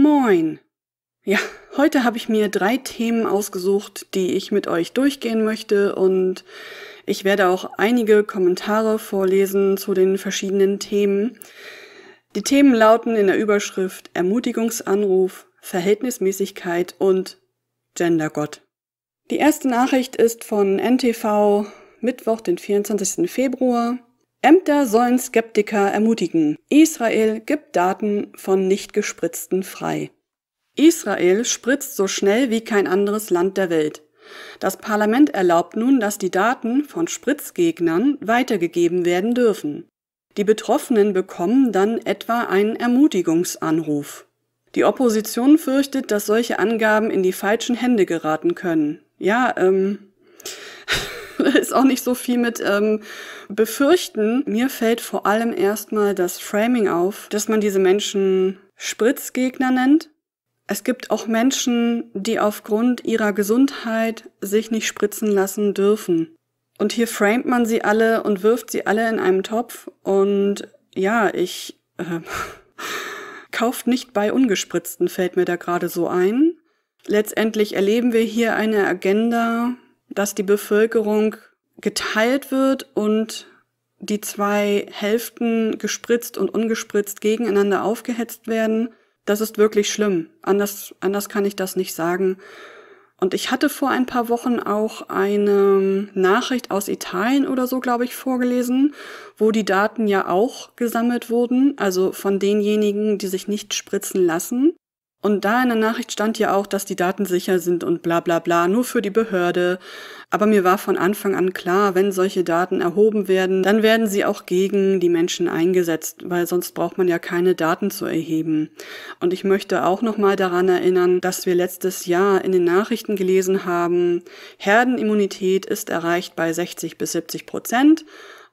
Moin! Ja, heute habe ich mir drei Themen ausgesucht, die ich mit euch durchgehen möchte und ich werde auch einige Kommentare vorlesen zu den verschiedenen Themen. Die Themen lauten in der Überschrift Ermutigungsanruf, Verhältnismäßigkeit und Gendergott. Die erste Nachricht ist von NTV Mittwoch, den 24. Februar. Ämter sollen Skeptiker ermutigen. Israel gibt Daten von Nichtgespritzten frei. Israel spritzt so schnell wie kein anderes Land der Welt. Das Parlament erlaubt nun, dass die Daten von Spritzgegnern weitergegeben werden dürfen. Die Betroffenen bekommen dann etwa einen Ermutigungsanruf. Die Opposition fürchtet, dass solche Angaben in die falschen Hände geraten können. Ja, ähm. ist auch nicht so viel mit ähm, befürchten. Mir fällt vor allem erstmal das Framing auf, dass man diese Menschen Spritzgegner nennt. Es gibt auch Menschen, die aufgrund ihrer Gesundheit sich nicht spritzen lassen dürfen. Und hier framet man sie alle und wirft sie alle in einem Topf. Und ja, ich äh, kauft nicht bei Ungespritzten, fällt mir da gerade so ein. Letztendlich erleben wir hier eine Agenda, dass die Bevölkerung geteilt wird und die zwei Hälften gespritzt und ungespritzt gegeneinander aufgehetzt werden. Das ist wirklich schlimm. Anders, anders kann ich das nicht sagen. Und ich hatte vor ein paar Wochen auch eine Nachricht aus Italien oder so, glaube ich, vorgelesen, wo die Daten ja auch gesammelt wurden, also von denjenigen, die sich nicht spritzen lassen. Und da in der Nachricht stand ja auch, dass die Daten sicher sind und bla bla bla, nur für die Behörde. Aber mir war von Anfang an klar, wenn solche Daten erhoben werden, dann werden sie auch gegen die Menschen eingesetzt, weil sonst braucht man ja keine Daten zu erheben. Und ich möchte auch nochmal daran erinnern, dass wir letztes Jahr in den Nachrichten gelesen haben, Herdenimmunität ist erreicht bei 60 bis 70 Prozent.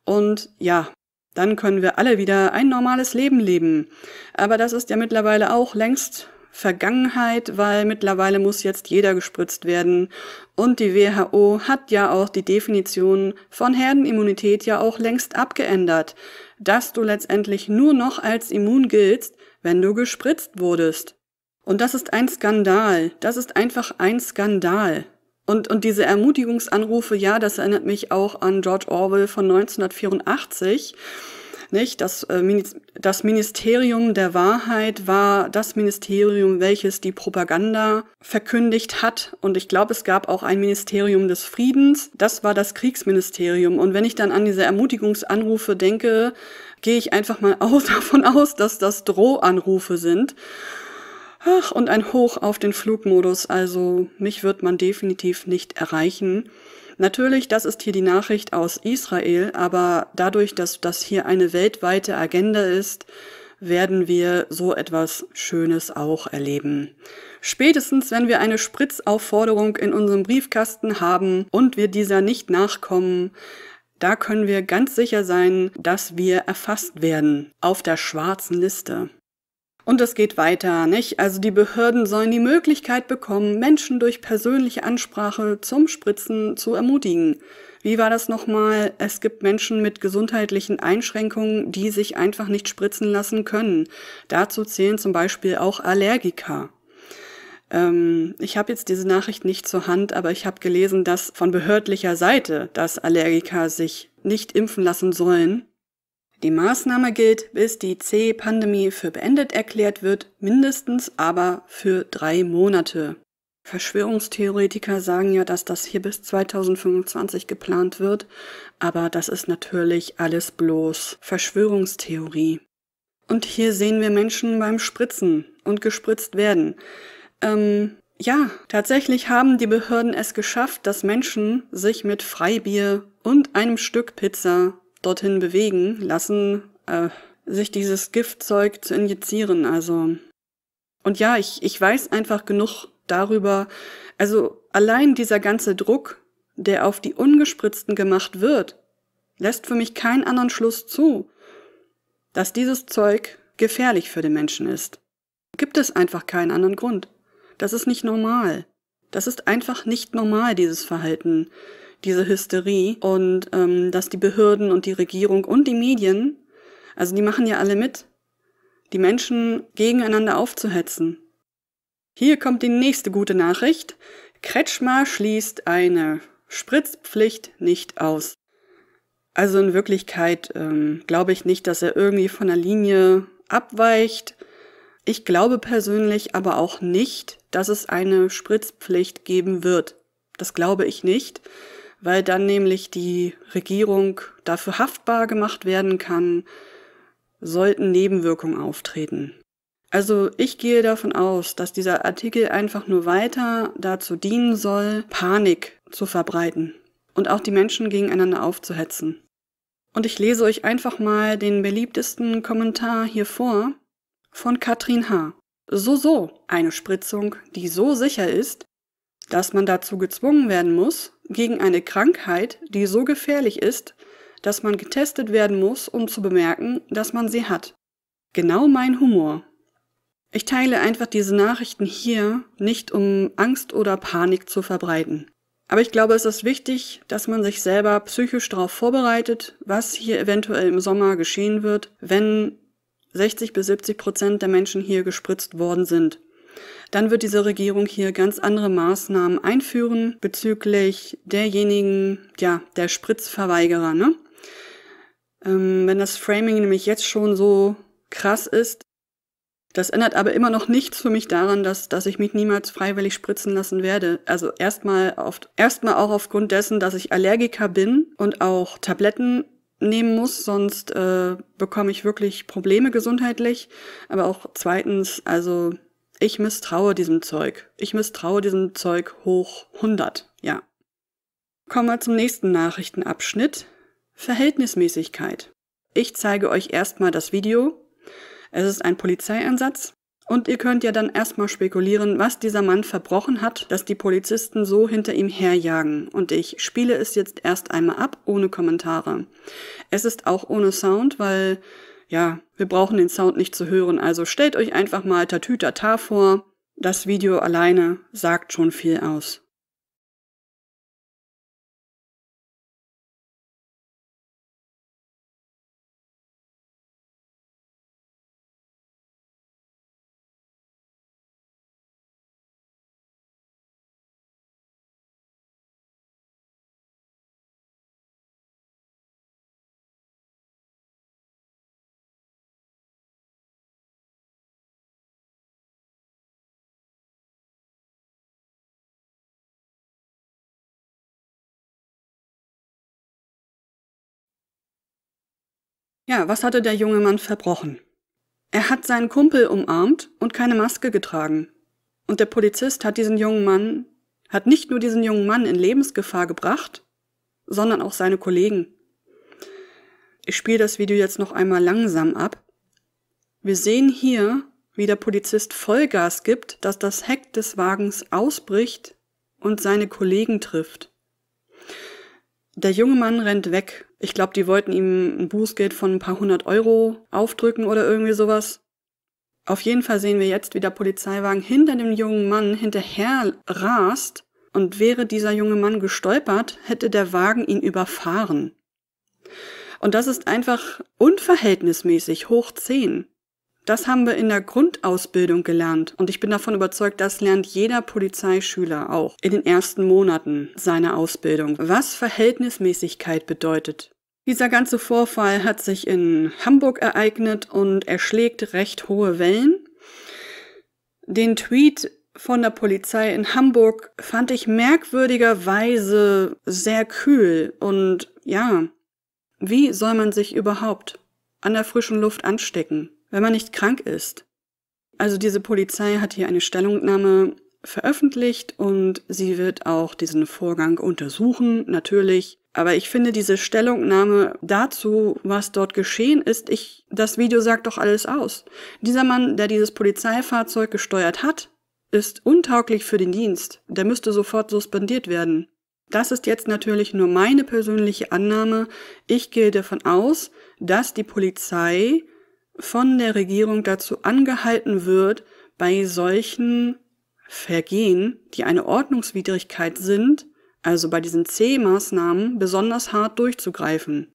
Und ja, dann können wir alle wieder ein normales Leben leben. Aber das ist ja mittlerweile auch längst Vergangenheit, weil mittlerweile muss jetzt jeder gespritzt werden. Und die WHO hat ja auch die Definition von Herdenimmunität ja auch längst abgeändert, dass du letztendlich nur noch als immun giltst, wenn du gespritzt wurdest. Und das ist ein Skandal. Das ist einfach ein Skandal. Und, und diese Ermutigungsanrufe, ja, das erinnert mich auch an George Orwell von 1984. Nicht? Das, äh, das Ministerium der Wahrheit war das Ministerium, welches die Propaganda verkündigt hat. Und ich glaube, es gab auch ein Ministerium des Friedens. Das war das Kriegsministerium. Und wenn ich dann an diese Ermutigungsanrufe denke, gehe ich einfach mal aus, davon aus, dass das Drohanrufe sind. Ach, und ein Hoch auf den Flugmodus. Also mich wird man definitiv nicht erreichen. Natürlich, das ist hier die Nachricht aus Israel, aber dadurch, dass das hier eine weltweite Agenda ist, werden wir so etwas Schönes auch erleben. Spätestens, wenn wir eine Spritzaufforderung in unserem Briefkasten haben und wir dieser nicht nachkommen, da können wir ganz sicher sein, dass wir erfasst werden auf der schwarzen Liste. Und es geht weiter, nicht? Also die Behörden sollen die Möglichkeit bekommen, Menschen durch persönliche Ansprache zum Spritzen zu ermutigen. Wie war das nochmal? Es gibt Menschen mit gesundheitlichen Einschränkungen, die sich einfach nicht spritzen lassen können. Dazu zählen zum Beispiel auch Allergiker. Ähm, ich habe jetzt diese Nachricht nicht zur Hand, aber ich habe gelesen, dass von behördlicher Seite, dass Allergiker sich nicht impfen lassen sollen, die Maßnahme gilt, bis die C-Pandemie für beendet erklärt wird, mindestens aber für drei Monate. Verschwörungstheoretiker sagen ja, dass das hier bis 2025 geplant wird, aber das ist natürlich alles bloß Verschwörungstheorie. Und hier sehen wir Menschen beim Spritzen und gespritzt werden. Ähm, ja, tatsächlich haben die Behörden es geschafft, dass Menschen sich mit Freibier und einem Stück Pizza dorthin bewegen lassen, äh, sich dieses Giftzeug zu injizieren. Also und ja, ich ich weiß einfach genug darüber. Also allein dieser ganze Druck, der auf die ungespritzten gemacht wird, lässt für mich keinen anderen Schluss zu, dass dieses Zeug gefährlich für den Menschen ist. Gibt es einfach keinen anderen Grund. Das ist nicht normal. Das ist einfach nicht normal, dieses Verhalten diese Hysterie und ähm, dass die Behörden und die Regierung und die Medien, also die machen ja alle mit, die Menschen gegeneinander aufzuhetzen. Hier kommt die nächste gute Nachricht. Kretschmer schließt eine Spritzpflicht nicht aus. Also in Wirklichkeit ähm, glaube ich nicht, dass er irgendwie von der Linie abweicht. Ich glaube persönlich aber auch nicht, dass es eine Spritzpflicht geben wird. Das glaube ich nicht weil dann nämlich die Regierung dafür haftbar gemacht werden kann, sollten Nebenwirkungen auftreten. Also ich gehe davon aus, dass dieser Artikel einfach nur weiter dazu dienen soll, Panik zu verbreiten und auch die Menschen gegeneinander aufzuhetzen. Und ich lese euch einfach mal den beliebtesten Kommentar hier vor von Katrin H. So, so, eine Spritzung, die so sicher ist, dass man dazu gezwungen werden muss, gegen eine Krankheit, die so gefährlich ist, dass man getestet werden muss, um zu bemerken, dass man sie hat. Genau mein Humor. Ich teile einfach diese Nachrichten hier, nicht um Angst oder Panik zu verbreiten. Aber ich glaube, es ist wichtig, dass man sich selber psychisch darauf vorbereitet, was hier eventuell im Sommer geschehen wird, wenn 60 bis 70 Prozent der Menschen hier gespritzt worden sind dann wird diese Regierung hier ganz andere Maßnahmen einführen bezüglich derjenigen, ja, der Spritzverweigerer. Ne? Ähm, wenn das Framing nämlich jetzt schon so krass ist, das ändert aber immer noch nichts für mich daran, dass, dass ich mich niemals freiwillig spritzen lassen werde. Also erstmal auf, erstmal auch aufgrund dessen, dass ich Allergiker bin und auch Tabletten nehmen muss, sonst äh, bekomme ich wirklich Probleme gesundheitlich. Aber auch zweitens, also ich misstraue diesem Zeug. Ich misstraue diesem Zeug hoch 100, ja. Kommen wir zum nächsten Nachrichtenabschnitt. Verhältnismäßigkeit. Ich zeige euch erstmal das Video. Es ist ein Polizeieinsatz. Und ihr könnt ja dann erstmal spekulieren, was dieser Mann verbrochen hat, dass die Polizisten so hinter ihm herjagen. Und ich spiele es jetzt erst einmal ab, ohne Kommentare. Es ist auch ohne Sound, weil ja, wir brauchen den Sound nicht zu hören. Also stellt euch einfach mal Tatütata vor. Das Video alleine sagt schon viel aus. Ja, was hatte der junge Mann verbrochen? Er hat seinen Kumpel umarmt und keine Maske getragen. Und der Polizist hat diesen jungen Mann, hat nicht nur diesen jungen Mann in Lebensgefahr gebracht, sondern auch seine Kollegen. Ich spiele das Video jetzt noch einmal langsam ab. Wir sehen hier, wie der Polizist Vollgas gibt, dass das Heck des Wagens ausbricht und seine Kollegen trifft. Der junge Mann rennt weg. Ich glaube, die wollten ihm ein Bußgeld von ein paar hundert Euro aufdrücken oder irgendwie sowas. Auf jeden Fall sehen wir jetzt, wie der Polizeiwagen hinter dem jungen Mann hinterher rast und wäre dieser junge Mann gestolpert, hätte der Wagen ihn überfahren. Und das ist einfach unverhältnismäßig hoch zehn. Das haben wir in der Grundausbildung gelernt und ich bin davon überzeugt, das lernt jeder Polizeischüler auch in den ersten Monaten seiner Ausbildung, was Verhältnismäßigkeit bedeutet. Dieser ganze Vorfall hat sich in Hamburg ereignet und erschlägt recht hohe Wellen. Den Tweet von der Polizei in Hamburg fand ich merkwürdigerweise sehr kühl und ja, wie soll man sich überhaupt an der frischen Luft anstecken? wenn man nicht krank ist. Also diese Polizei hat hier eine Stellungnahme veröffentlicht und sie wird auch diesen Vorgang untersuchen, natürlich. Aber ich finde diese Stellungnahme dazu, was dort geschehen ist, ich, das Video sagt doch alles aus. Dieser Mann, der dieses Polizeifahrzeug gesteuert hat, ist untauglich für den Dienst. Der müsste sofort suspendiert werden. Das ist jetzt natürlich nur meine persönliche Annahme. Ich gehe davon aus, dass die Polizei von der Regierung dazu angehalten wird, bei solchen Vergehen, die eine Ordnungswidrigkeit sind, also bei diesen C-Maßnahmen, besonders hart durchzugreifen.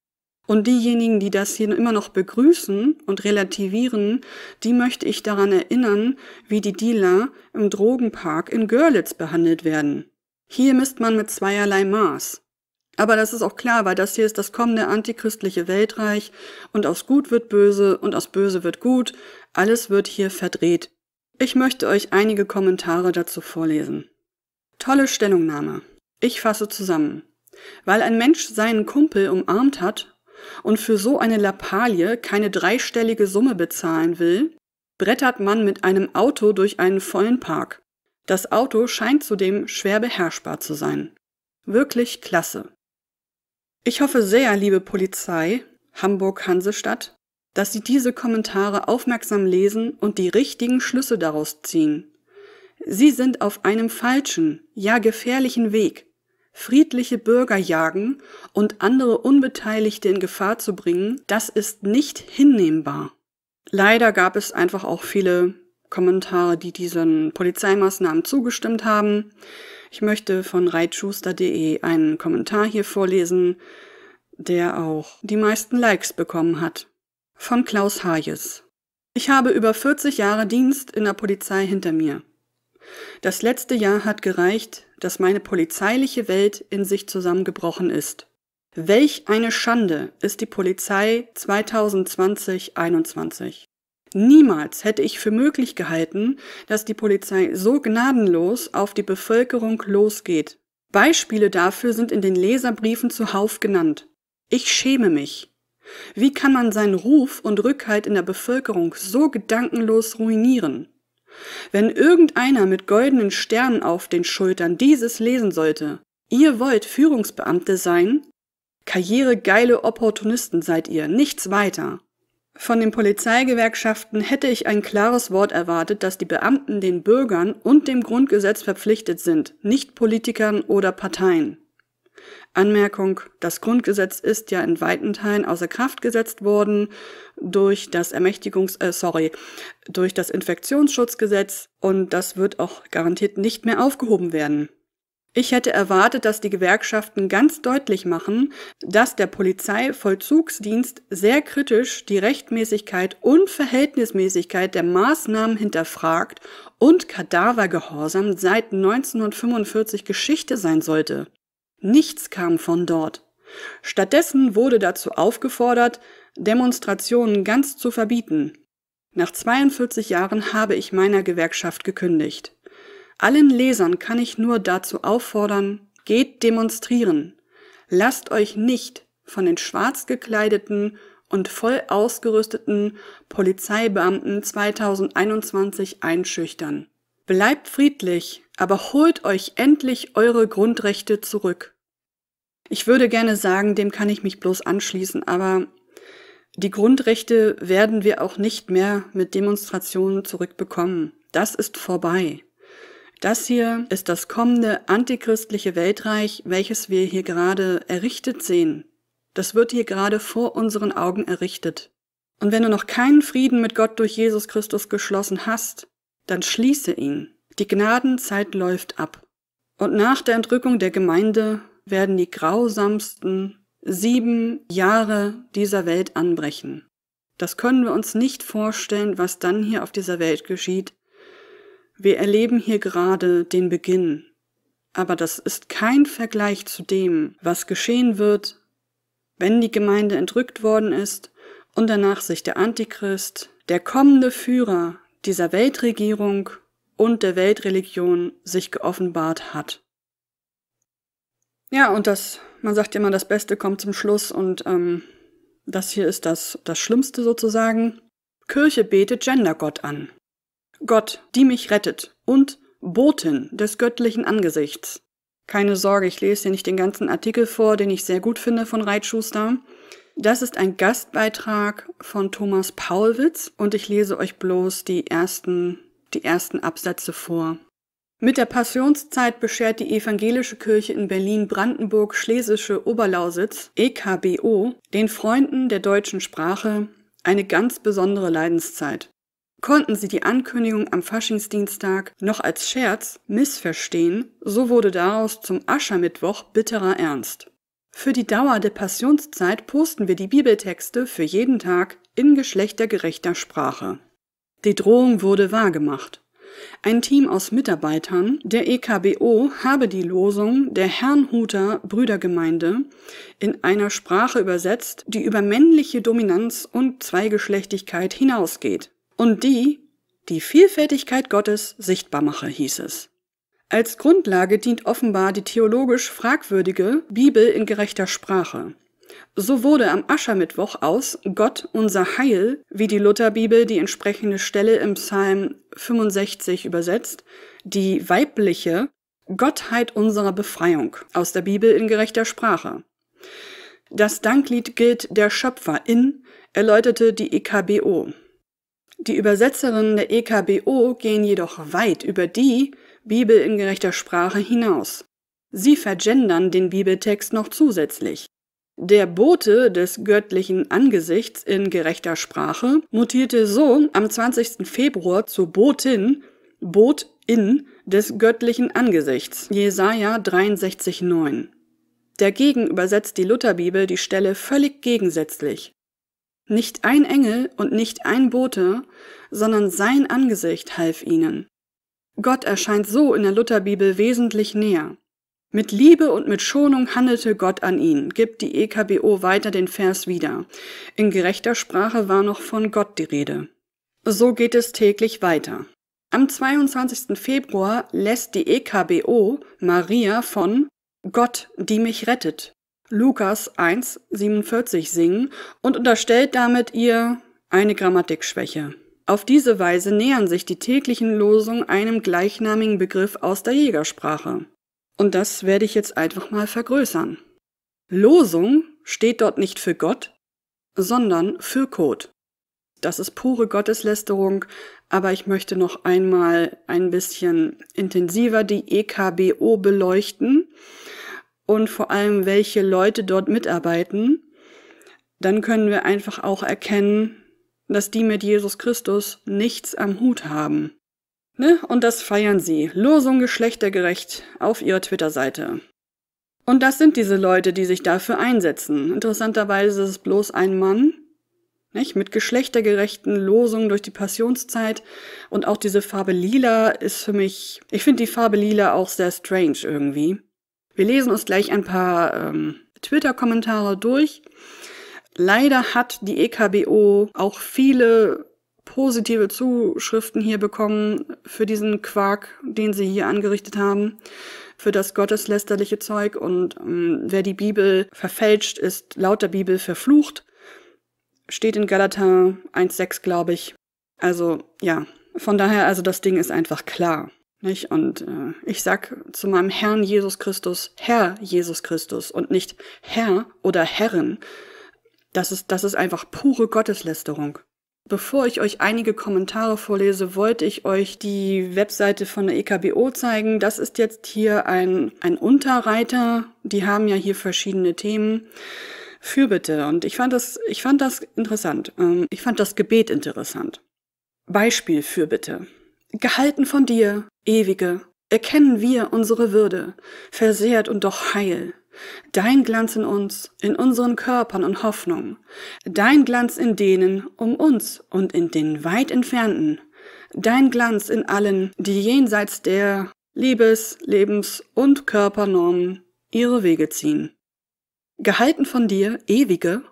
Und diejenigen, die das hier immer noch begrüßen und relativieren, die möchte ich daran erinnern, wie die Dealer im Drogenpark in Görlitz behandelt werden. Hier misst man mit zweierlei Maß. Aber das ist auch klar, weil das hier ist das kommende antichristliche Weltreich und aus Gut wird Böse und aus Böse wird Gut. Alles wird hier verdreht. Ich möchte euch einige Kommentare dazu vorlesen. Tolle Stellungnahme. Ich fasse zusammen. Weil ein Mensch seinen Kumpel umarmt hat und für so eine Lappalie keine dreistellige Summe bezahlen will, brettert man mit einem Auto durch einen vollen Park. Das Auto scheint zudem schwer beherrschbar zu sein. Wirklich klasse. Ich hoffe sehr, liebe Polizei, Hamburg Hansestadt, dass Sie diese Kommentare aufmerksam lesen und die richtigen Schlüsse daraus ziehen. Sie sind auf einem falschen, ja gefährlichen Weg. Friedliche Bürger jagen und andere Unbeteiligte in Gefahr zu bringen, das ist nicht hinnehmbar. Leider gab es einfach auch viele Kommentare, die diesen Polizeimaßnahmen zugestimmt haben. Ich möchte von reitschuster.de einen Kommentar hier vorlesen, der auch die meisten Likes bekommen hat. Von Klaus Hayes. Ich habe über 40 Jahre Dienst in der Polizei hinter mir. Das letzte Jahr hat gereicht, dass meine polizeiliche Welt in sich zusammengebrochen ist. Welch eine Schande ist die Polizei 2020-21. Niemals hätte ich für möglich gehalten, dass die Polizei so gnadenlos auf die Bevölkerung losgeht. Beispiele dafür sind in den Leserbriefen zuhauf genannt. Ich schäme mich. Wie kann man seinen Ruf und Rückhalt in der Bevölkerung so gedankenlos ruinieren? Wenn irgendeiner mit goldenen Sternen auf den Schultern dieses lesen sollte, ihr wollt Führungsbeamte sein? Karrieregeile Opportunisten seid ihr, nichts weiter. Von den Polizeigewerkschaften hätte ich ein klares Wort erwartet, dass die Beamten den Bürgern und dem Grundgesetz verpflichtet sind, nicht Politikern oder Parteien. Anmerkung, das Grundgesetz ist ja in weiten Teilen außer Kraft gesetzt worden durch das Ermächtigungs äh, sorry, durch das Infektionsschutzgesetz und das wird auch garantiert nicht mehr aufgehoben werden. Ich hätte erwartet, dass die Gewerkschaften ganz deutlich machen, dass der Polizeivollzugsdienst sehr kritisch die Rechtmäßigkeit und Verhältnismäßigkeit der Maßnahmen hinterfragt und Kadavergehorsam seit 1945 Geschichte sein sollte. Nichts kam von dort. Stattdessen wurde dazu aufgefordert, Demonstrationen ganz zu verbieten. Nach 42 Jahren habe ich meiner Gewerkschaft gekündigt. Allen Lesern kann ich nur dazu auffordern, geht demonstrieren. Lasst euch nicht von den schwarz gekleideten und voll ausgerüsteten Polizeibeamten 2021 einschüchtern. Bleibt friedlich, aber holt euch endlich eure Grundrechte zurück. Ich würde gerne sagen, dem kann ich mich bloß anschließen, aber die Grundrechte werden wir auch nicht mehr mit Demonstrationen zurückbekommen. Das ist vorbei. Das hier ist das kommende antichristliche Weltreich, welches wir hier gerade errichtet sehen. Das wird hier gerade vor unseren Augen errichtet. Und wenn du noch keinen Frieden mit Gott durch Jesus Christus geschlossen hast, dann schließe ihn. Die Gnadenzeit läuft ab. Und nach der Entrückung der Gemeinde werden die grausamsten sieben Jahre dieser Welt anbrechen. Das können wir uns nicht vorstellen, was dann hier auf dieser Welt geschieht, wir erleben hier gerade den Beginn, aber das ist kein Vergleich zu dem, was geschehen wird, wenn die Gemeinde entrückt worden ist und danach sich der Antichrist, der kommende Führer dieser Weltregierung und der Weltreligion sich geoffenbart hat. Ja, und das, man sagt immer, das Beste kommt zum Schluss und ähm, das hier ist das, das Schlimmste sozusagen. Kirche betet Gendergott an. Gott, die mich rettet, und Boten des göttlichen Angesichts. Keine Sorge, ich lese dir nicht den ganzen Artikel vor, den ich sehr gut finde von Reitschuster. Das ist ein Gastbeitrag von Thomas Paulwitz und ich lese euch bloß die ersten, die ersten Absätze vor. Mit der Passionszeit beschert die evangelische Kirche in Berlin-Brandenburg Schlesische Oberlausitz, EKBO, den Freunden der deutschen Sprache eine ganz besondere Leidenszeit. Konnten sie die Ankündigung am Faschingsdienstag noch als Scherz missverstehen, so wurde daraus zum Aschermittwoch bitterer Ernst. Für die Dauer der Passionszeit posten wir die Bibeltexte für jeden Tag in geschlechtergerechter Sprache. Die Drohung wurde wahrgemacht. Ein Team aus Mitarbeitern der EKBO habe die Losung der Herrnhuter Brüdergemeinde in einer Sprache übersetzt, die über männliche Dominanz und Zweigeschlechtigkeit hinausgeht und die die Vielfältigkeit Gottes sichtbar mache, hieß es. Als Grundlage dient offenbar die theologisch fragwürdige Bibel in gerechter Sprache. So wurde am Aschermittwoch aus Gott unser Heil, wie die Lutherbibel die entsprechende Stelle im Psalm 65 übersetzt, die weibliche Gottheit unserer Befreiung aus der Bibel in gerechter Sprache. Das Danklied gilt der Schöpfer in, erläuterte die EKBO. Die Übersetzerinnen der EKBO gehen jedoch weit über die Bibel in gerechter Sprache hinaus. Sie vergendern den Bibeltext noch zusätzlich. Der Bote des göttlichen Angesichts in gerechter Sprache mutierte so am 20. Februar zur Botin, Botin des göttlichen Angesichts, Jesaja 63,9. Dagegen übersetzt die Lutherbibel die Stelle völlig gegensätzlich. Nicht ein Engel und nicht ein Bote, sondern sein Angesicht half ihnen. Gott erscheint so in der Lutherbibel wesentlich näher. Mit Liebe und mit Schonung handelte Gott an ihn, gibt die EKBO weiter den Vers wieder. In gerechter Sprache war noch von Gott die Rede. So geht es täglich weiter. Am 22. Februar lässt die EKBO Maria von Gott, die mich rettet, Lukas 1,47 singen und unterstellt damit ihr eine Grammatikschwäche. Auf diese Weise nähern sich die täglichen Losungen einem gleichnamigen Begriff aus der Jägersprache. Und das werde ich jetzt einfach mal vergrößern. Losung steht dort nicht für Gott, sondern für Code. Das ist pure Gotteslästerung, aber ich möchte noch einmal ein bisschen intensiver die EKBO beleuchten und vor allem, welche Leute dort mitarbeiten, dann können wir einfach auch erkennen, dass die mit Jesus Christus nichts am Hut haben. Ne? Und das feiern sie. Losung geschlechtergerecht auf ihrer Twitter-Seite. Und das sind diese Leute, die sich dafür einsetzen. Interessanterweise ist es bloß ein Mann, nicht? mit geschlechtergerechten Losungen durch die Passionszeit. Und auch diese Farbe lila ist für mich, ich finde die Farbe lila auch sehr strange irgendwie. Wir lesen uns gleich ein paar ähm, Twitter-Kommentare durch. Leider hat die EKBO auch viele positive Zuschriften hier bekommen für diesen Quark, den sie hier angerichtet haben, für das gotteslästerliche Zeug. Und ähm, wer die Bibel verfälscht, ist laut der Bibel verflucht. Steht in Galater 1.6, glaube ich. Also ja, von daher, also das Ding ist einfach klar. Nicht? Und äh, ich sag zu meinem Herrn Jesus Christus, Herr Jesus Christus und nicht Herr oder Herren. Das ist, das ist einfach pure Gotteslästerung. Bevor ich euch einige Kommentare vorlese, wollte ich euch die Webseite von der EKBO zeigen. Das ist jetzt hier ein, ein Unterreiter. Die haben ja hier verschiedene Themen. Fürbitte. Und ich fand das, ich fand das interessant. Ähm, ich fand das Gebet interessant. Beispiel Fürbitte. Gehalten von dir, Ewige, erkennen wir unsere Würde, versehrt und doch heil. Dein Glanz in uns, in unseren Körpern und Hoffnung, dein Glanz in denen um uns und in den weit entfernten, dein Glanz in allen, die jenseits der Liebes-, Lebens- und Körpernormen ihre Wege ziehen. Gehalten von dir, Ewige,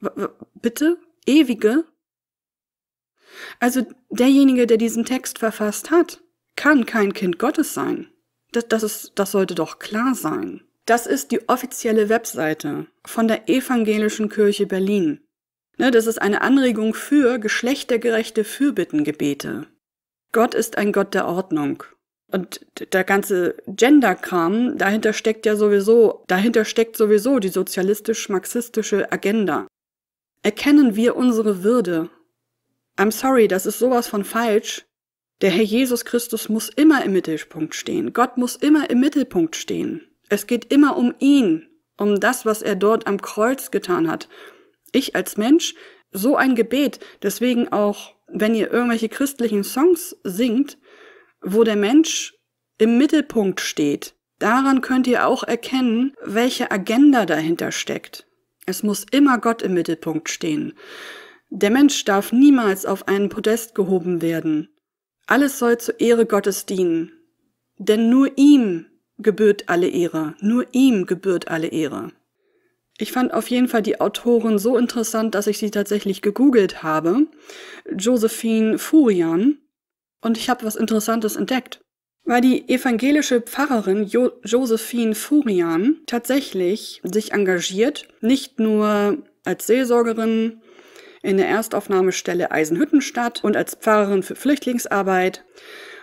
w bitte, Ewige, also derjenige, der diesen Text verfasst hat, kann kein Kind Gottes sein. Das, das, ist, das sollte doch klar sein. Das ist die offizielle Webseite von der Evangelischen Kirche Berlin. Ne, das ist eine Anregung für geschlechtergerechte Fürbittengebete. Gott ist ein Gott der Ordnung. Und der ganze Gender-Kram, dahinter steckt ja sowieso, dahinter steckt sowieso die sozialistisch-marxistische Agenda. Erkennen wir unsere Würde I'm sorry, das ist sowas von falsch. Der Herr Jesus Christus muss immer im Mittelpunkt stehen. Gott muss immer im Mittelpunkt stehen. Es geht immer um ihn, um das, was er dort am Kreuz getan hat. Ich als Mensch, so ein Gebet, deswegen auch, wenn ihr irgendwelche christlichen Songs singt, wo der Mensch im Mittelpunkt steht, daran könnt ihr auch erkennen, welche Agenda dahinter steckt. Es muss immer Gott im Mittelpunkt stehen. Der Mensch darf niemals auf einen Podest gehoben werden. Alles soll zur Ehre Gottes dienen. Denn nur ihm gebührt alle Ehre, nur ihm gebührt alle Ehre. Ich fand auf jeden Fall die Autoren so interessant, dass ich sie tatsächlich gegoogelt habe. Josephine Furian. Und ich habe was Interessantes entdeckt. Weil die evangelische Pfarrerin jo Josephine Furian tatsächlich sich engagiert, nicht nur als Seelsorgerin, in der Erstaufnahmestelle Eisenhüttenstadt und als Pfarrerin für Flüchtlingsarbeit,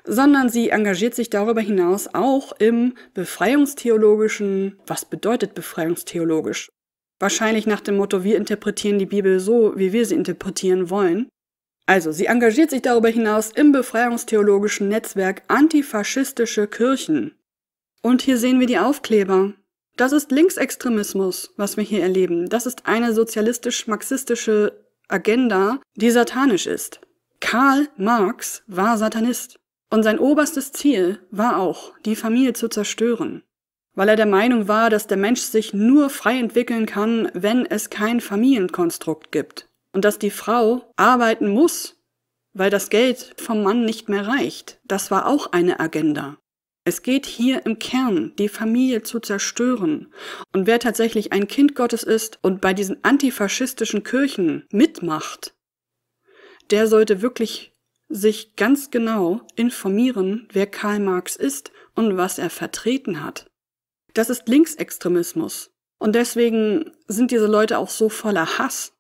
sondern sie engagiert sich darüber hinaus auch im befreiungstheologischen, was bedeutet befreiungstheologisch? Wahrscheinlich nach dem Motto, wir interpretieren die Bibel so, wie wir sie interpretieren wollen. Also, sie engagiert sich darüber hinaus im befreiungstheologischen Netzwerk Antifaschistische Kirchen. Und hier sehen wir die Aufkleber. Das ist Linksextremismus, was wir hier erleben. Das ist eine sozialistisch-marxistische Agenda, die satanisch ist. Karl Marx war Satanist und sein oberstes Ziel war auch, die Familie zu zerstören, weil er der Meinung war, dass der Mensch sich nur frei entwickeln kann, wenn es kein Familienkonstrukt gibt und dass die Frau arbeiten muss, weil das Geld vom Mann nicht mehr reicht. Das war auch eine Agenda. Es geht hier im Kern, die Familie zu zerstören. Und wer tatsächlich ein Kind Gottes ist und bei diesen antifaschistischen Kirchen mitmacht, der sollte wirklich sich ganz genau informieren, wer Karl Marx ist und was er vertreten hat. Das ist Linksextremismus. Und deswegen sind diese Leute auch so voller Hass.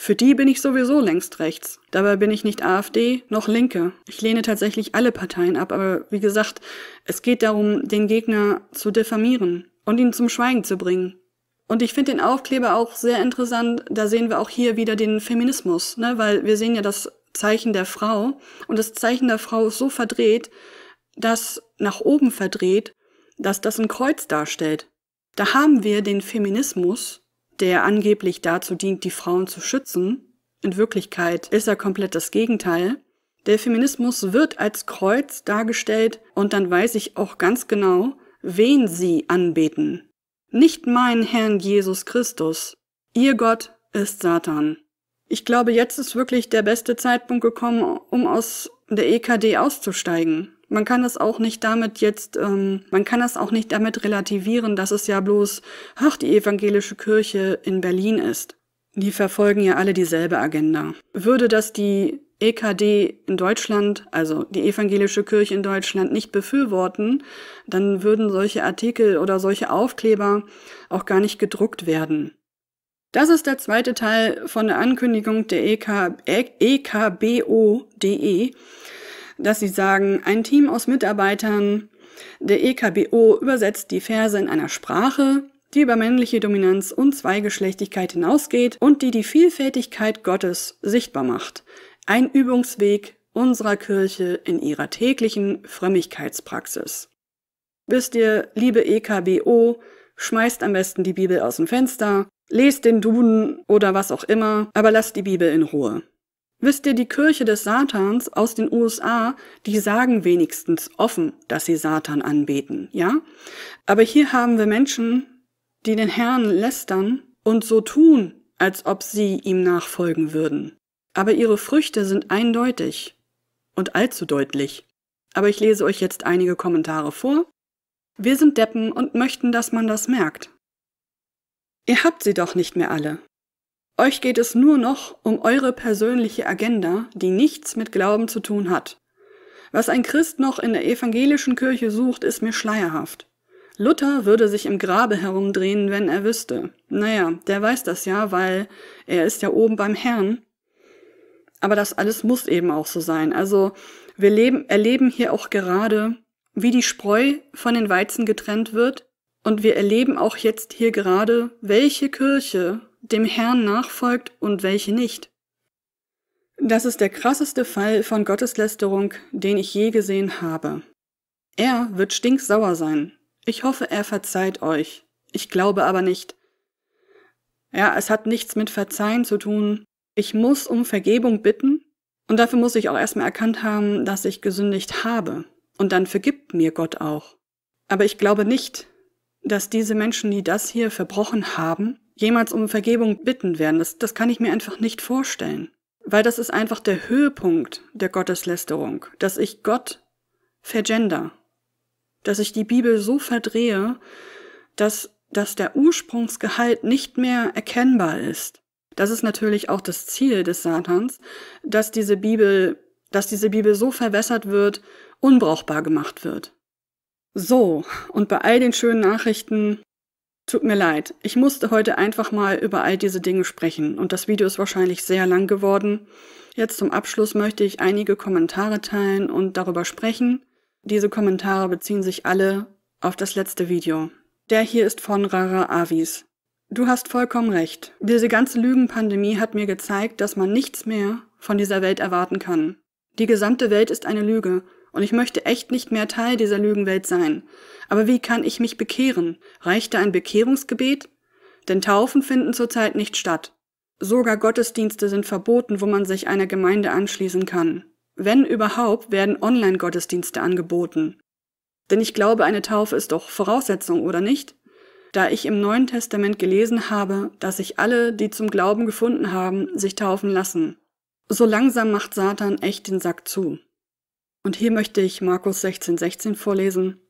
Für die bin ich sowieso längst rechts. Dabei bin ich nicht AfD noch Linke. Ich lehne tatsächlich alle Parteien ab, aber wie gesagt, es geht darum, den Gegner zu diffamieren und ihn zum Schweigen zu bringen. Und ich finde den Aufkleber auch sehr interessant. Da sehen wir auch hier wieder den Feminismus, ne? weil wir sehen ja das Zeichen der Frau und das Zeichen der Frau ist so verdreht, dass nach oben verdreht, dass das ein Kreuz darstellt. Da haben wir den Feminismus der angeblich dazu dient, die Frauen zu schützen, in Wirklichkeit ist er komplett das Gegenteil. Der Feminismus wird als Kreuz dargestellt und dann weiß ich auch ganz genau, wen sie anbeten. Nicht mein Herrn Jesus Christus. Ihr Gott ist Satan. Ich glaube, jetzt ist wirklich der beste Zeitpunkt gekommen, um aus der EKD auszusteigen man kann das auch nicht damit jetzt, ähm, man kann das auch nicht damit relativieren, dass es ja bloß, ach, die evangelische Kirche in Berlin ist. Die verfolgen ja alle dieselbe Agenda. Würde das die EKD in Deutschland, also die evangelische Kirche in Deutschland, nicht befürworten, dann würden solche Artikel oder solche Aufkleber auch gar nicht gedruckt werden. Das ist der zweite Teil von der Ankündigung der EK, EKBODE, dass sie sagen, ein Team aus Mitarbeitern der EKBO übersetzt die Verse in einer Sprache, die über männliche Dominanz und Zweigeschlechtigkeit hinausgeht und die die Vielfältigkeit Gottes sichtbar macht. Ein Übungsweg unserer Kirche in ihrer täglichen Frömmigkeitspraxis. Wisst ihr, liebe EKBO, schmeißt am besten die Bibel aus dem Fenster, lest den Duden oder was auch immer, aber lasst die Bibel in Ruhe. Wisst ihr, die Kirche des Satans aus den USA, die sagen wenigstens offen, dass sie Satan anbeten, ja? Aber hier haben wir Menschen, die den Herrn lästern und so tun, als ob sie ihm nachfolgen würden. Aber ihre Früchte sind eindeutig und allzu deutlich. Aber ich lese euch jetzt einige Kommentare vor. Wir sind Deppen und möchten, dass man das merkt. Ihr habt sie doch nicht mehr alle. Euch geht es nur noch um eure persönliche Agenda, die nichts mit Glauben zu tun hat. Was ein Christ noch in der evangelischen Kirche sucht, ist mir schleierhaft. Luther würde sich im Grabe herumdrehen, wenn er wüsste. Naja, der weiß das ja, weil er ist ja oben beim Herrn. Aber das alles muss eben auch so sein. Also wir leben, erleben hier auch gerade, wie die Spreu von den Weizen getrennt wird. Und wir erleben auch jetzt hier gerade, welche Kirche dem Herrn nachfolgt und welche nicht. Das ist der krasseste Fall von Gotteslästerung, den ich je gesehen habe. Er wird stinksauer sein. Ich hoffe, er verzeiht euch. Ich glaube aber nicht. Ja, es hat nichts mit Verzeihen zu tun. Ich muss um Vergebung bitten und dafür muss ich auch erstmal erkannt haben, dass ich gesündigt habe. Und dann vergibt mir Gott auch. Aber ich glaube nicht, dass diese Menschen, die das hier verbrochen haben, jemals um Vergebung bitten werden. Das, das kann ich mir einfach nicht vorstellen. Weil das ist einfach der Höhepunkt der Gotteslästerung, dass ich Gott vergender, dass ich die Bibel so verdrehe, dass, dass der Ursprungsgehalt nicht mehr erkennbar ist. Das ist natürlich auch das Ziel des Satans, dass diese Bibel, dass diese Bibel so verwässert wird, unbrauchbar gemacht wird. So, und bei all den schönen Nachrichten Tut mir leid, ich musste heute einfach mal über all diese Dinge sprechen und das Video ist wahrscheinlich sehr lang geworden. Jetzt zum Abschluss möchte ich einige Kommentare teilen und darüber sprechen. Diese Kommentare beziehen sich alle auf das letzte Video. Der hier ist von Rara Avis. Du hast vollkommen recht. Diese ganze Lügenpandemie hat mir gezeigt, dass man nichts mehr von dieser Welt erwarten kann. Die gesamte Welt ist eine Lüge und ich möchte echt nicht mehr Teil dieser Lügenwelt sein. Aber wie kann ich mich bekehren? Reicht da ein Bekehrungsgebet? Denn Taufen finden zurzeit nicht statt. Sogar Gottesdienste sind verboten, wo man sich einer Gemeinde anschließen kann. Wenn überhaupt, werden Online-Gottesdienste angeboten. Denn ich glaube, eine Taufe ist doch Voraussetzung, oder nicht? Da ich im Neuen Testament gelesen habe, dass sich alle, die zum Glauben gefunden haben, sich taufen lassen. So langsam macht Satan echt den Sack zu. Und hier möchte ich Markus 16, 16 vorlesen.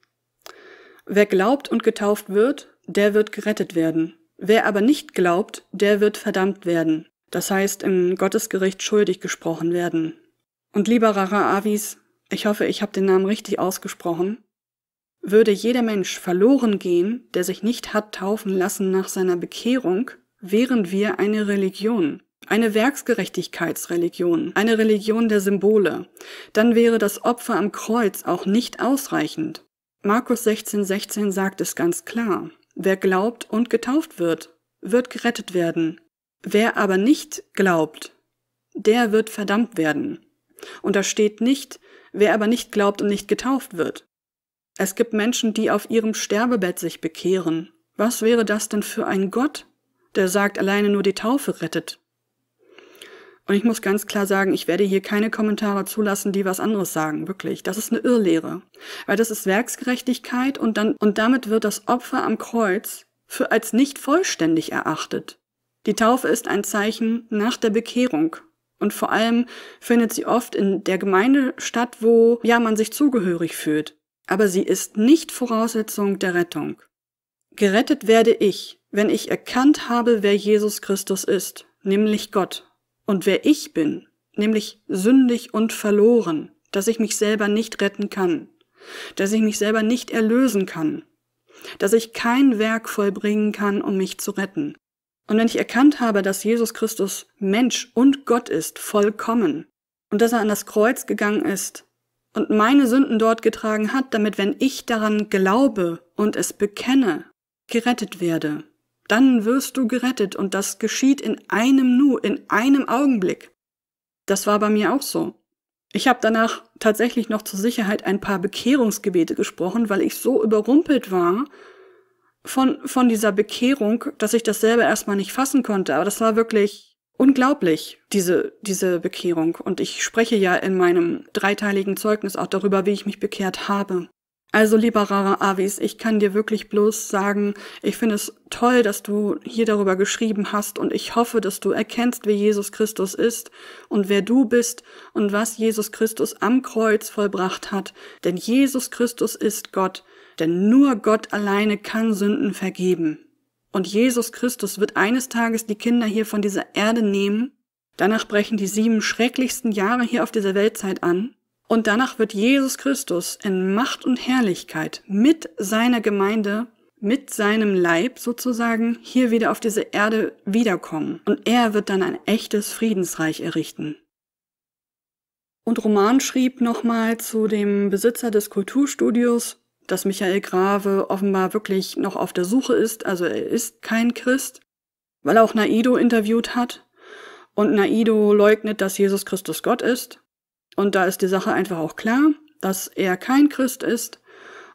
Wer glaubt und getauft wird, der wird gerettet werden. Wer aber nicht glaubt, der wird verdammt werden. Das heißt, im Gottesgericht schuldig gesprochen werden. Und lieber Rara Avis, ich hoffe, ich habe den Namen richtig ausgesprochen, würde jeder Mensch verloren gehen, der sich nicht hat taufen lassen nach seiner Bekehrung, wären wir eine Religion eine Werksgerechtigkeitsreligion, eine Religion der Symbole, dann wäre das Opfer am Kreuz auch nicht ausreichend. Markus 16,16 16 sagt es ganz klar. Wer glaubt und getauft wird, wird gerettet werden. Wer aber nicht glaubt, der wird verdammt werden. Und da steht nicht, wer aber nicht glaubt und nicht getauft wird. Es gibt Menschen, die auf ihrem Sterbebett sich bekehren. Was wäre das denn für ein Gott, der sagt, alleine nur die Taufe rettet? Und ich muss ganz klar sagen, ich werde hier keine Kommentare zulassen, die was anderes sagen, wirklich. Das ist eine Irrlehre. Weil das ist Werksgerechtigkeit und dann, und damit wird das Opfer am Kreuz für als nicht vollständig erachtet. Die Taufe ist ein Zeichen nach der Bekehrung. Und vor allem findet sie oft in der Gemeinde statt, wo, ja, man sich zugehörig fühlt. Aber sie ist nicht Voraussetzung der Rettung. Gerettet werde ich, wenn ich erkannt habe, wer Jesus Christus ist, nämlich Gott und wer ich bin, nämlich sündig und verloren, dass ich mich selber nicht retten kann, dass ich mich selber nicht erlösen kann, dass ich kein Werk vollbringen kann, um mich zu retten. Und wenn ich erkannt habe, dass Jesus Christus Mensch und Gott ist, vollkommen, und dass er an das Kreuz gegangen ist und meine Sünden dort getragen hat, damit wenn ich daran glaube und es bekenne, gerettet werde, dann wirst du gerettet und das geschieht in einem Nu, in einem Augenblick. Das war bei mir auch so. Ich habe danach tatsächlich noch zur Sicherheit ein paar Bekehrungsgebete gesprochen, weil ich so überrumpelt war von, von dieser Bekehrung, dass ich das selber erstmal nicht fassen konnte. Aber das war wirklich unglaublich, diese, diese Bekehrung. Und ich spreche ja in meinem dreiteiligen Zeugnis auch darüber, wie ich mich bekehrt habe. Also lieber Rara Avis, ich kann dir wirklich bloß sagen, ich finde es toll, dass du hier darüber geschrieben hast und ich hoffe, dass du erkennst, wer Jesus Christus ist und wer du bist und was Jesus Christus am Kreuz vollbracht hat. Denn Jesus Christus ist Gott, denn nur Gott alleine kann Sünden vergeben. Und Jesus Christus wird eines Tages die Kinder hier von dieser Erde nehmen. Danach brechen die sieben schrecklichsten Jahre hier auf dieser Weltzeit an. Und danach wird Jesus Christus in Macht und Herrlichkeit mit seiner Gemeinde, mit seinem Leib sozusagen hier wieder auf diese Erde wiederkommen. Und er wird dann ein echtes Friedensreich errichten. Und Roman schrieb nochmal zu dem Besitzer des Kulturstudios, dass Michael Grave offenbar wirklich noch auf der Suche ist, also er ist kein Christ, weil er auch Naido interviewt hat. Und Naido leugnet, dass Jesus Christus Gott ist. Und da ist die Sache einfach auch klar, dass er kein Christ ist.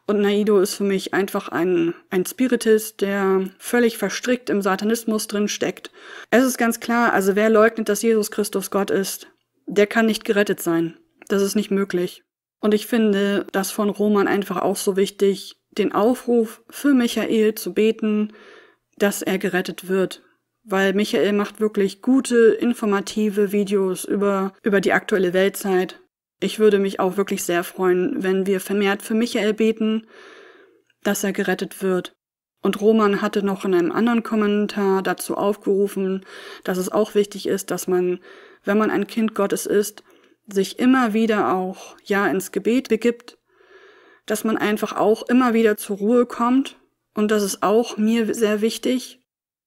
Und Naido ist für mich einfach ein, ein Spiritist, der völlig verstrickt im Satanismus drin steckt. Es ist ganz klar, also wer leugnet, dass Jesus Christus Gott ist, der kann nicht gerettet sein. Das ist nicht möglich. Und ich finde das von Roman einfach auch so wichtig, den Aufruf für Michael zu beten, dass er gerettet wird weil Michael macht wirklich gute, informative Videos über, über die aktuelle Weltzeit. Ich würde mich auch wirklich sehr freuen, wenn wir vermehrt für Michael beten, dass er gerettet wird. Und Roman hatte noch in einem anderen Kommentar dazu aufgerufen, dass es auch wichtig ist, dass man, wenn man ein Kind Gottes ist, sich immer wieder auch ja ins Gebet begibt, dass man einfach auch immer wieder zur Ruhe kommt. Und das ist auch mir sehr wichtig,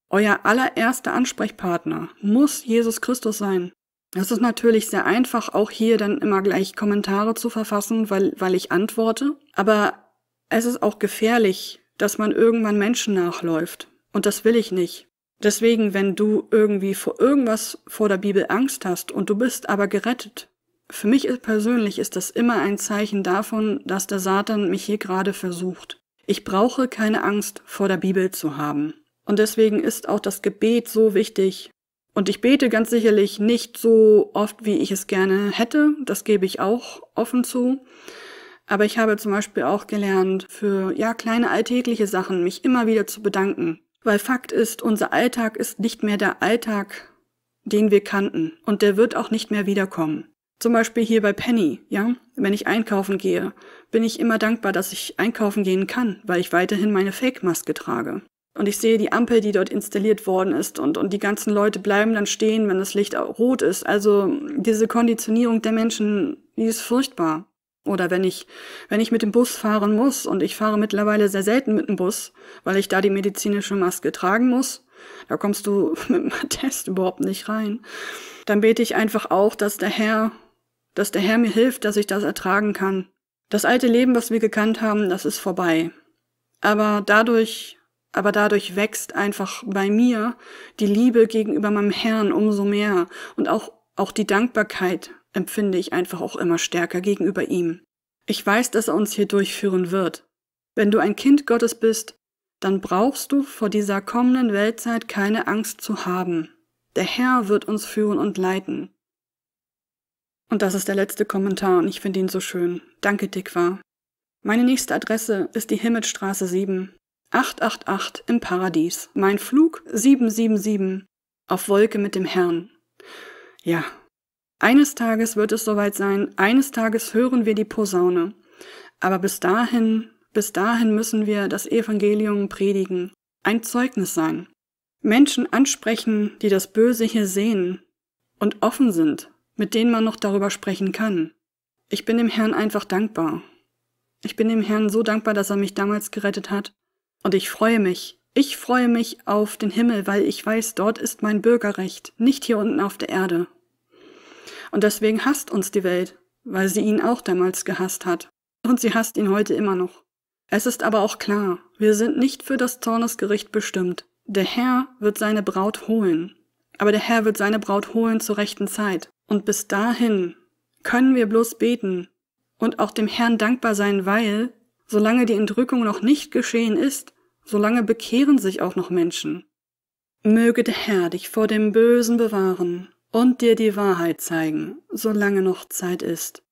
euer allererster Ansprechpartner muss Jesus Christus sein. Es ist natürlich sehr einfach, auch hier dann immer gleich Kommentare zu verfassen, weil, weil ich antworte. Aber es ist auch gefährlich, dass man irgendwann Menschen nachläuft. Und das will ich nicht. Deswegen, wenn du irgendwie vor irgendwas vor der Bibel Angst hast und du bist aber gerettet, für mich persönlich ist das immer ein Zeichen davon, dass der Satan mich hier gerade versucht. Ich brauche keine Angst vor der Bibel zu haben. Und deswegen ist auch das Gebet so wichtig. Und ich bete ganz sicherlich nicht so oft, wie ich es gerne hätte. Das gebe ich auch offen zu. Aber ich habe zum Beispiel auch gelernt, für ja kleine alltägliche Sachen mich immer wieder zu bedanken. Weil Fakt ist, unser Alltag ist nicht mehr der Alltag, den wir kannten. Und der wird auch nicht mehr wiederkommen. Zum Beispiel hier bei Penny, ja, wenn ich einkaufen gehe, bin ich immer dankbar, dass ich einkaufen gehen kann, weil ich weiterhin meine Fake-Maske trage und ich sehe die Ampel, die dort installiert worden ist und, und die ganzen Leute bleiben dann stehen, wenn das Licht rot ist. Also diese Konditionierung der Menschen, die ist furchtbar. Oder wenn ich, wenn ich mit dem Bus fahren muss und ich fahre mittlerweile sehr selten mit dem Bus, weil ich da die medizinische Maske tragen muss, da kommst du mit dem Test überhaupt nicht rein. Dann bete ich einfach auch, dass der Herr, dass der Herr mir hilft, dass ich das ertragen kann. Das alte Leben, was wir gekannt haben, das ist vorbei. Aber dadurch aber dadurch wächst einfach bei mir die Liebe gegenüber meinem Herrn umso mehr und auch, auch die Dankbarkeit empfinde ich einfach auch immer stärker gegenüber ihm. Ich weiß, dass er uns hier durchführen wird. Wenn du ein Kind Gottes bist, dann brauchst du vor dieser kommenden Weltzeit keine Angst zu haben. Der Herr wird uns führen und leiten. Und das ist der letzte Kommentar und ich finde ihn so schön. Danke, Dickwa. Meine nächste Adresse ist die Himmelstraße 7 888 im Paradies. Mein Flug 777 auf Wolke mit dem Herrn. Ja, eines Tages wird es soweit sein, eines Tages hören wir die Posaune. Aber bis dahin, bis dahin müssen wir das Evangelium predigen, ein Zeugnis sein. Menschen ansprechen, die das Böse hier sehen und offen sind, mit denen man noch darüber sprechen kann. Ich bin dem Herrn einfach dankbar. Ich bin dem Herrn so dankbar, dass er mich damals gerettet hat und ich freue mich, ich freue mich auf den Himmel, weil ich weiß, dort ist mein Bürgerrecht, nicht hier unten auf der Erde. Und deswegen hasst uns die Welt, weil sie ihn auch damals gehasst hat. Und sie hasst ihn heute immer noch. Es ist aber auch klar, wir sind nicht für das Zornesgericht bestimmt. Der Herr wird seine Braut holen. Aber der Herr wird seine Braut holen zur rechten Zeit. Und bis dahin können wir bloß beten und auch dem Herrn dankbar sein, weil Solange die Entrückung noch nicht geschehen ist, solange bekehren sich auch noch Menschen. Möge der Herr dich vor dem Bösen bewahren und dir die Wahrheit zeigen, solange noch Zeit ist.